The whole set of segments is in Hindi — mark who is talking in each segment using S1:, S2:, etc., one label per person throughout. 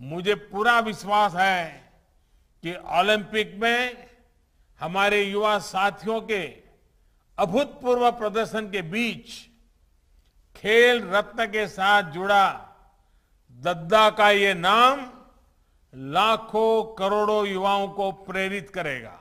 S1: मुझे पूरा विश्वास है कि ओलंपिक में हमारे युवा साथियों के अभूतपूर्व प्रदर्शन के बीच खेल रत्न के साथ जुड़ा दद्दा का ये नाम लाखों करोड़ों युवाओं को प्रेरित करेगा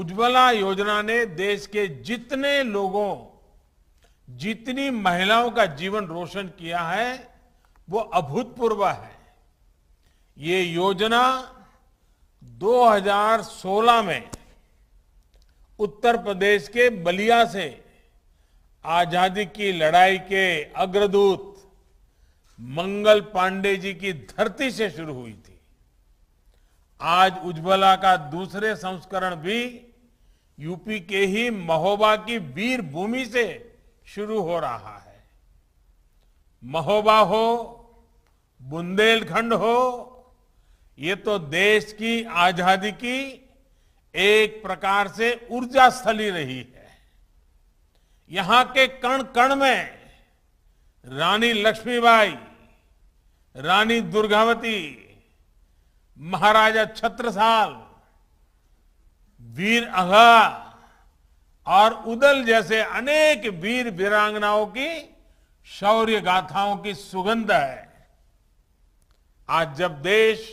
S1: उज्ज्वला योजना ने देश के जितने लोगों जितनी महिलाओं का जीवन रोशन किया है वो अभूतपूर्व है ये योजना 2016 में उत्तर प्रदेश के बलिया से आजादी की लड़ाई के अग्रदूत मंगल पांडे जी की धरती से शुरू हुई थी आज उज्ज्वला का दूसरे संस्करण भी यूपी के ही महोबा की वीर भूमि से शुरू हो रहा है महोबा हो बुंदेलखंड हो ये तो देश की आजादी की एक प्रकार से ऊर्जा स्थली रही है यहां के कण कण में रानी लक्ष्मीबाई रानी दुर्गावती महाराजा छत्रसाल वीर अघा और उदल जैसे अनेक वीर वीरांगनाओं की शौर्य गाथाओं की सुगंध है आज जब देश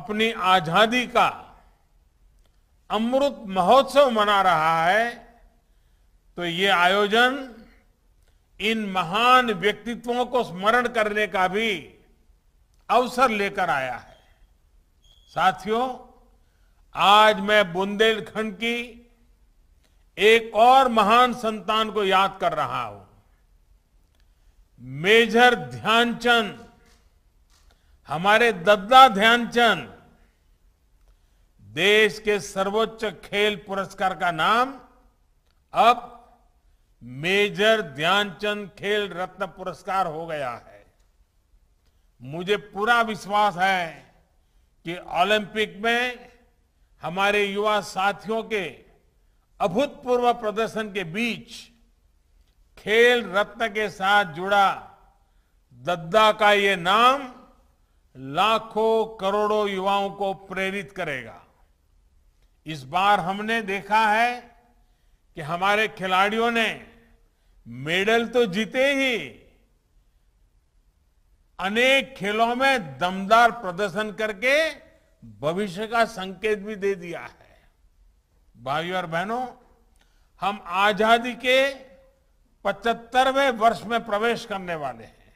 S1: अपनी आजादी का अमृत महोत्सव मना रहा है तो ये आयोजन इन महान व्यक्तित्वों को स्मरण करने का भी अवसर लेकर आया है साथियों आज मैं बुंदेलखंड की एक और महान संतान को याद कर रहा हूं मेजर ध्यानचंद हमारे दद्दा ध्यानचंद देश के सर्वोच्च खेल पुरस्कार का नाम अब मेजर ध्यानचंद खेल रत्न पुरस्कार हो गया है मुझे पूरा विश्वास है कि ओलंपिक में हमारे युवा साथियों के अभूतपूर्व प्रदर्शन के बीच खेल रत्न के साथ जुड़ा दद्दा का ये नाम लाखों करोड़ों युवाओं को प्रेरित करेगा इस बार हमने देखा है कि हमारे खिलाड़ियों ने मेडल तो जीते ही अनेक खेलों में दमदार प्रदर्शन करके भविष्य का संकेत भी दे दिया है भाइयों और बहनों हम आजादी के 75वें वर्ष में प्रवेश करने वाले हैं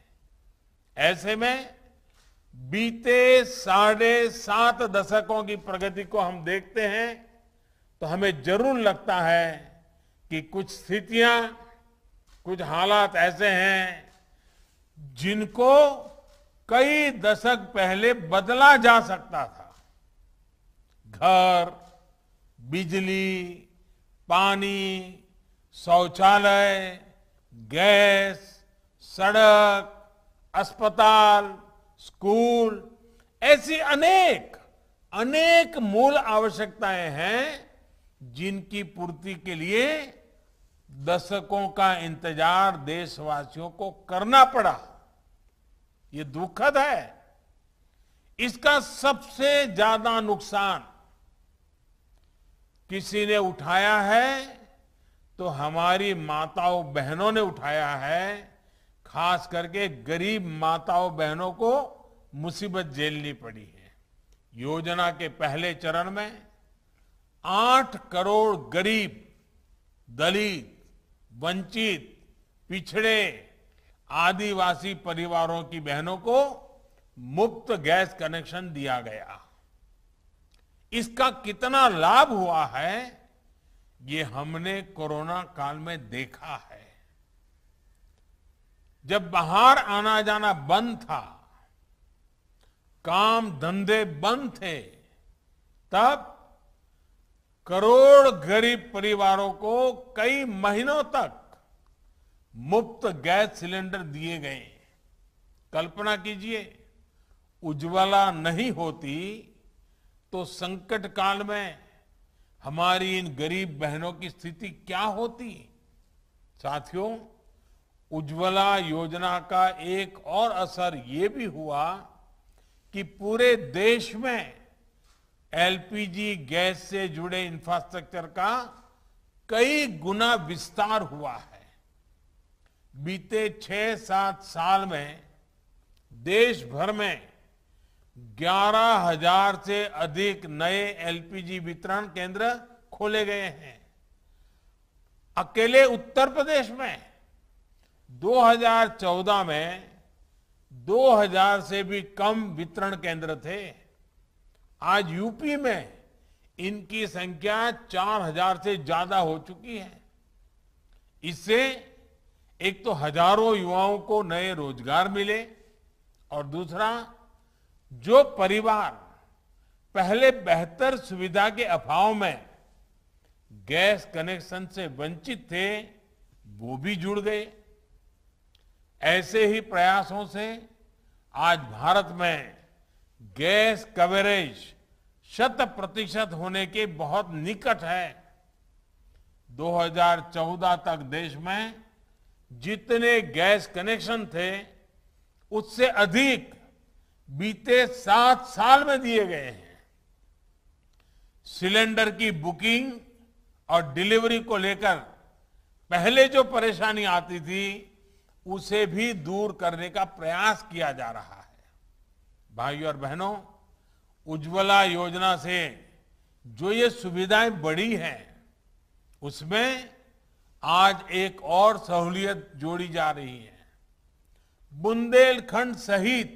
S1: ऐसे में बीते साढ़े सात दशकों की प्रगति को हम देखते हैं तो हमें जरूर लगता है कि कुछ स्थितियां कुछ हालात ऐसे हैं जिनको कई दशक पहले बदला जा सकता था घर बिजली पानी शौचालय गैस सड़क अस्पताल स्कूल ऐसी अनेक अनेक मूल आवश्यकताएं हैं जिनकी पूर्ति के लिए दशकों का इंतजार देशवासियों को करना पड़ा ये दुखद है इसका सबसे ज्यादा नुकसान किसी ने उठाया है तो हमारी माताओं बहनों ने उठाया है खास करके गरीब माताओं बहनों को मुसीबत झेलनी पड़ी है योजना के पहले चरण में आठ करोड़ गरीब दलित वंचित पिछड़े आदिवासी परिवारों की बहनों को मुफ्त गैस कनेक्शन दिया गया इसका कितना लाभ हुआ है ये हमने कोरोना काल में देखा है जब बाहर आना जाना बंद था काम धंधे बंद थे तब करोड़ गरीब परिवारों को कई महीनों तक मुफ्त गैस सिलेंडर दिए गए कल्पना कीजिए उज्ज्वला नहीं होती तो संकट काल में हमारी इन गरीब बहनों की स्थिति क्या होती साथियों उज्ज्वला योजना का एक और असर ये भी हुआ कि पूरे देश में एलपीजी गैस से जुड़े इंफ्रास्ट्रक्चर का कई गुना विस्तार हुआ है बीते छह सात साल में देश भर में ग्यारह हजार से अधिक नए एलपीजी वितरण केंद्र खोले गए हैं अकेले उत्तर प्रदेश में 2014 में 2000 से भी कम वितरण केंद्र थे आज यूपी में इनकी संख्या 4000 से ज्यादा हो चुकी है इससे एक तो हजारों युवाओं को नए रोजगार मिले और दूसरा जो परिवार पहले बेहतर सुविधा के अभाव में गैस कनेक्शन से वंचित थे वो भी जुड़ गए ऐसे ही प्रयासों से आज भारत में गैस कवरेज शत प्रतिशत होने के बहुत निकट है 2014 तक देश में जितने गैस कनेक्शन थे उससे अधिक बीते सात साल में दिए गए हैं सिलेंडर की बुकिंग और डिलीवरी को लेकर पहले जो परेशानी आती थी उसे भी दूर करने का प्रयास किया जा रहा है भाइयों और बहनों उज्ज्वला योजना से जो ये सुविधाएं बढ़ी हैं उसमें आज एक और सहूलियत जोड़ी जा रही है बुंदेलखंड सहित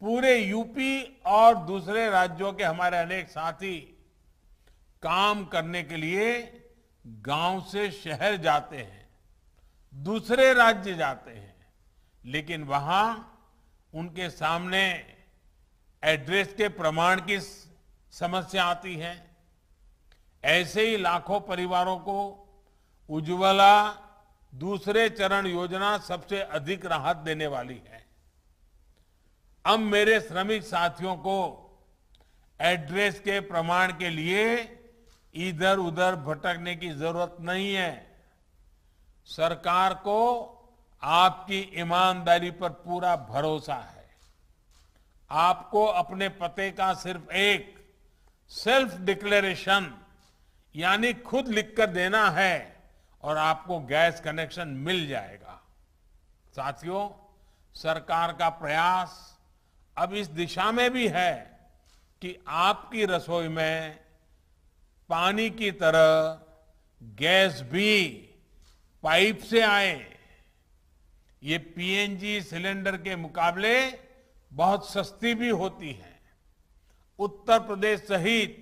S1: पूरे यूपी और दूसरे राज्यों के हमारे अनेक साथी काम करने के लिए गांव से शहर जाते हैं दूसरे राज्य जाते हैं लेकिन वहां उनके सामने एड्रेस के प्रमाण की समस्या आती है ऐसे ही लाखों परिवारों को उज्ज्वला दूसरे चरण योजना सबसे अधिक राहत देने वाली है अब मेरे श्रमिक साथियों को एड्रेस के प्रमाण के लिए इधर उधर भटकने की जरूरत नहीं है सरकार को आपकी ईमानदारी पर पूरा भरोसा है आपको अपने पते का सिर्फ एक सेल्फ डिक्लेरेशन यानी खुद लिखकर देना है और आपको गैस कनेक्शन मिल जाएगा साथियों सरकार का प्रयास अब इस दिशा में भी है कि आपकी रसोई में पानी की तरह गैस भी पाइप से आए ये पीएनजी सिलेंडर के मुकाबले बहुत सस्ती भी होती है उत्तर प्रदेश सहित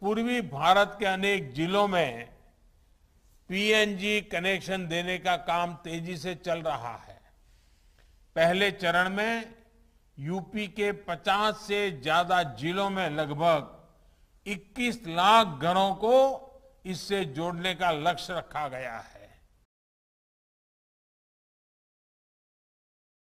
S1: पूर्वी भारत के अनेक जिलों में पीएनजी कनेक्शन देने का काम तेजी से चल रहा है पहले चरण में यूपी के 50 से ज्यादा जिलों में लगभग 21 लाख घरों को इससे जोड़ने का लक्ष्य रखा गया है